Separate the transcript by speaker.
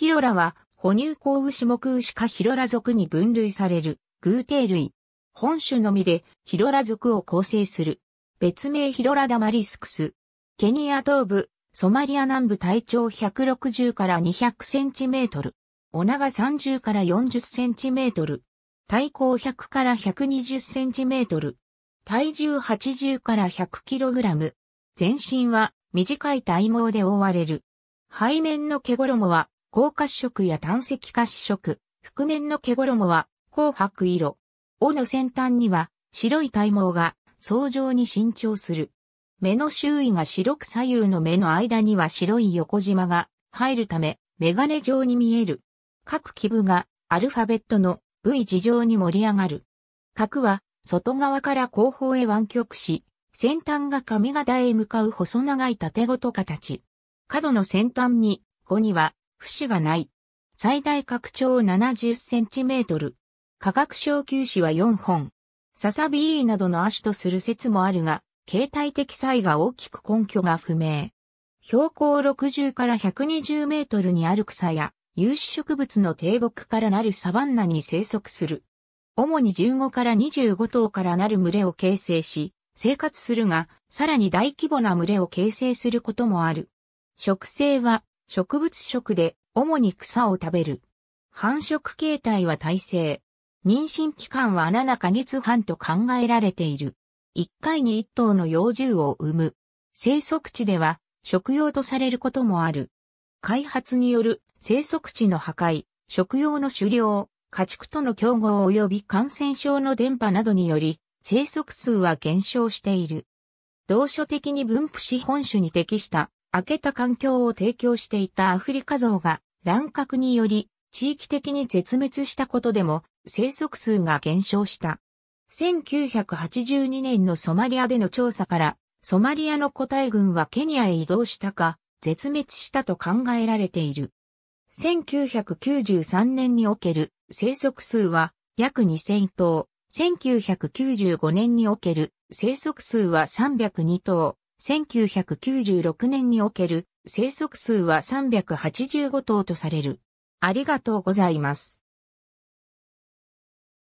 Speaker 1: ヒロラは、哺乳甲牛目牛科ヒロラ属に分類される、偶定類。本種のみで、ヒロラ属を構成する。別名ヒロラダマリスクス。ケニア東部、ソマリア南部体長160から200センチメートル。お長30から40センチメートル。体高100から120センチメートル。体重80から100キログラム。全身は短い体毛で覆われる。背面の毛衣は高褐色や炭石褐色、覆面の毛衣は紅白色。尾の先端には白い体毛が層状に伸長する。目の周囲が白く左右の目の間には白い横縞が入るため、メガネ状に見える。各基部がアルファベットの V 字状に盛り上がる。角は外側から後方へ湾曲し、先端が髪型へ向かう細長い縦ごと形。角の先端に、5には不死がない。最大拡張70センチメートル。化学小球子は4本。ササビーなどの足とする説もあるが、形態的差異が大きく根拠が不明。標高60から120メートルにある草や、有種植物の低木からなるサバンナに生息する。主に15から25頭からなる群れを形成し、生活するが、さらに大規模な群れを形成することもある。植生は植物食で主に草を食べる。繁殖形態は耐性。妊娠期間は7ヶ月半と考えられている。1回に1頭の幼獣を産む。生息地では食用とされることもある。開発による生息地の破壊、食用の狩猟、家畜との競合及び感染症の伝播などにより、生息数は減少している。同書的に分布し本種に適した開けた環境を提供していたアフリカゾウが乱獲により地域的に絶滅したことでも生息数が減少した。1982年のソマリアでの調査から、ソマリアの個体群はケニアへ移動したか、絶滅したと考えられている。1993年における生息数は約2000頭、1995年における生息数は302頭、1996年における生息数は385頭とされる。ありがとうございます。